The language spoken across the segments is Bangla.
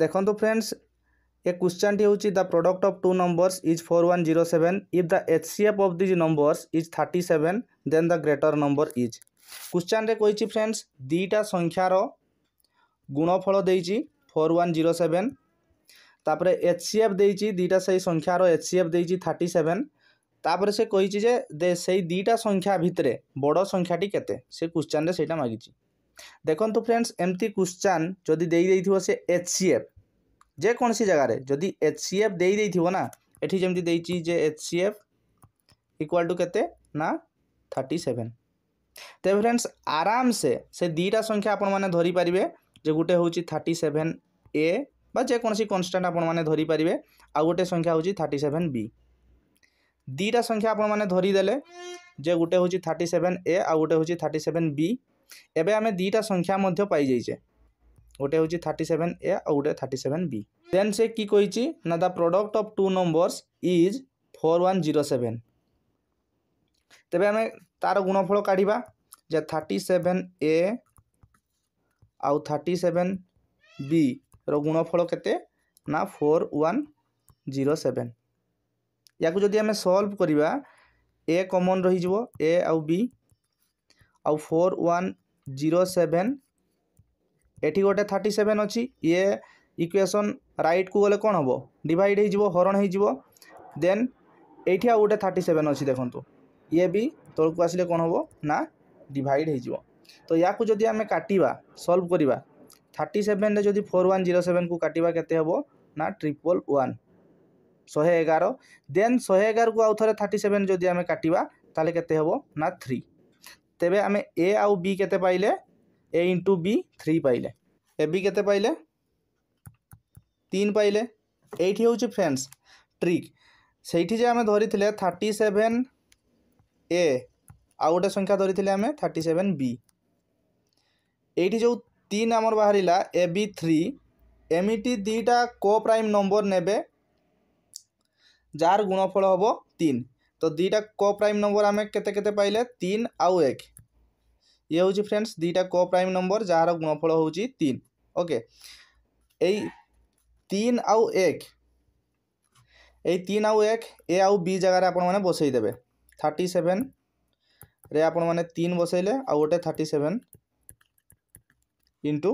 ଦେଖନ୍ତୁ ଫ୍ରେଣ୍ଡସ୍ ଏ କ୍ୱେଶ୍ଚନ୍ଟି ହେଉଛି the product of two numbers is four one zero seven if the H C F of these numbers is thirty seven then the greater number is କ୍ୱେଶ୍ଚନ୍ରେ କହିଛି ଫ୍ରେଣ୍ଡସ୍ ଦୁଇଟା ସଂଖ୍ୟାର ଗୁଣଫଳ ଦେଇଛି ଫୋର୍ ୱାନ୍ ଜିରୋ ସେଭେନ୍ ତାପରେ ଏଚ୍ ସି ଏଫ୍ ଦେଇଛି ଦୁଇଟା ସେଇ ସଂଖ୍ୟାର ଏଚ୍ ସି ଏଫ୍ ଦେଇଛି ଥାର୍ଟି ସେଭେନ୍ ତାପରେ ସେ କହିଛି ଯେ ସେଇ ଦୁଇଟା ସଂଖ୍ୟା ଭିତରେ ବଡ଼ ସଂଖ୍ୟାଟି କେତେ ସେ କ୍ୱେଶ୍ଚନ୍ରେ ସେଇଟା ମାଗିଛି ଦେଖନ୍ତୁ ଫ୍ରେଣ୍ଡସ୍ ଏମିତି କ୍ୱେଶ୍ଚନ୍ ଯଦି ଦେଇଦେଇଥିବ ସେ ଏଚ୍ ସି ଏଫ୍ ଯେକୌଣସି ଜାଗାରେ ଯଦି ଏଚ୍ ସି ଏଫ୍ ଦେଇଦେଇଥିବ ନା ଏଠି ଯେମିତି ଦେଇଛି ଯେ H C F equal to କେତେ ନା ଥାର୍ଟି ସେଭେନ୍ ତେବେ ଫ୍ରେଣ୍ଡସ୍ ଆରାମସେ ସେ ଦୁଇଟା ସଂଖ୍ୟା ଆପଣମାନେ ଧରିପାରିବେ ଯେ ଗୋଟେ ହେଉଛି ଥାର୍ଟି ସେଭେନ୍ ଏ বা যেকোনসি কনস্ট্যান্ট আপনার ধরিপারে আগে সংখ্যা হচ্ছে থার্টি সেভেন বি দুইটা সংখ্যা আপনার ধরিদেলে যে গোটে হচ্ছে থার্টি সেভেন এ আগে হচ্ছে থার্টি সেভেন বি এবে আমি দুইটা সংখ্যা মধ্যে পাইযাইছে গোটে হচ্ছে থার্টি সেভেন এ আর গোটে থার্টি সেভেন বি দেন সে কি কইছি না the product of two numbers is four one zero seven তেবে আমি তার গুণফল কাঢ়া যে থার্টি সেভেন এ আউ থার্টি সেভেন বি র গুণফল কেতে না ফোর ওয়ান জিরো সেভেন ইয়াকু যদি আমি সলভ করা এ কমন রহিযোগ এ আউ বি आउ फोर वन जीरो सेवेन এটি গোটে থার্টি সেভেন অছি ইয়ে ইকুয়েসন রাইট কু গলে কোণ হব ডিভাইড হয়ে যাব হরণ হয়ে যাব দেন এইটি আউ গোটে থার্টি সেভেন অছি দেখুন ইয়ে বি তলকু আসলে কোণ হব না ডিভাইড হয়ে যাব তো ইয়াকু যদি আমি কাটিবা সলভ করিবা থার্টি সেভেন্রে যদি ফোর ওয়ান জিরো সেভেন কু কাটিবা কেতে হব না ট্রিপল ওয়ান শহে এগার দেন শহে এগারকু আউ থরে থার্টি সেভেন যদি আমি কাটিবা তাহলে কেতে হব না থ্রি ତେବେ ଆମେ ଏ ଆଉ ବି କେତେ ପାଇଲେ ଏ ଇଣ୍ଟୁ ବି ଥ୍ରୀ ପାଇଲେ ଏ ବି କେତେ ପାଇଲେ ତିନି ପାଇଲେ ଏଇଠି ହେଉଛି ଫ୍ରେଣ୍ଡସ୍ ଟ୍ରିକ୍ ସେଇଠି ଯେ ଆମେ ଧରିଥିଲେ ଥାର୍ଟି ସେଭେନ୍ ଏ ଆଉ ଗୋଟେ ସଂଖ୍ୟା ଧରିଥିଲେ ଆମେ ଥାର୍ଟି ସେଭେନ୍ ବି ଏଇଠି ଯେଉଁ ତିନି ଆମର ବାହାରିଲା ଏ ବି ଥ୍ରୀ ଏମିତି ଦୁଇଟା କୋ ପ୍ରାଇମ୍ ନମ୍ବର ନେବେ ଯାହାର ଗୁଣଫଳ ହେବ ତିନି ତ ଦୁଇଟା କୋ ପ୍ରାଇମ୍ ନମ୍ବର ଆମେ କେତେ କେତେ ପାଇଲେ ତିନି ଆଉ ଏକ ଇଏ ହେଉଛି ଫ୍ରେଣ୍ଡସ୍ ଦୁଇଟା କୋ ପ୍ରାଇମ୍ ନମ୍ବର ଯାହାର ଗୁଣଫଳ ହେଉଛି ତିନି ଓକେ ଏଇ ତିନି ଆଉ ଏକ ଏଇ ତିନି ଆଉ ଏକ ଏ ଆଉ ବି ଜାଗାରେ ଆପଣମାନେ ବସାଇ ଦେବେ ଥାର୍ଟି ସେଭେନ୍ରେ ଆପଣମାନେ ତିନି ବସାଇଲେ ଆଉ ଗୋଟେ ଥାର୍ଟି ସେଭେନ୍ ଇଣ୍ଟୁ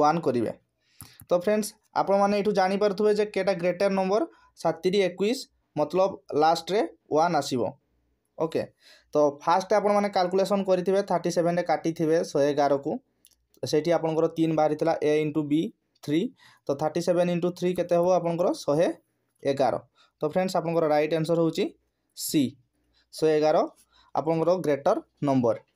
ୱାନ୍ କରିବେ ତ ଫ୍ରେଣ୍ଡସ୍ ଆପଣମାନେ ଏଠୁ ଜାଣିପାରୁଥିବେ ଯେ କେଟା ଗ୍ରେଟର୍ ନମ୍ବର ସାତଟି ଏକୋଇଶ ମତଲବ ଲାଷ୍ଟରେ ୱାନ୍ ଆସିବ ଓକେ ତ ଫାଷ୍ଟ ଆପଣମାନେ କାଲକୁଲେସନ୍ କରିଥିବେ ଥାର୍ଟି ସେଭେନ୍ରେ କାଟିଥିବେ ଶହେ ଏଗାରକୁ ସେଇଠି ଆପଣଙ୍କର ତିନି ବାହାରିଥିଲା ଏ ଇଣ୍ଟୁ ବି থ্রি তো থার্টি সেভেন ইন্টু থ্রি কেতে হব আপনার শহে এগার তো ফ্রেন্ডস আপনার রাইট আনসর হচ্ছে সি শহে এগার আপনার গ্রেটর নম্বর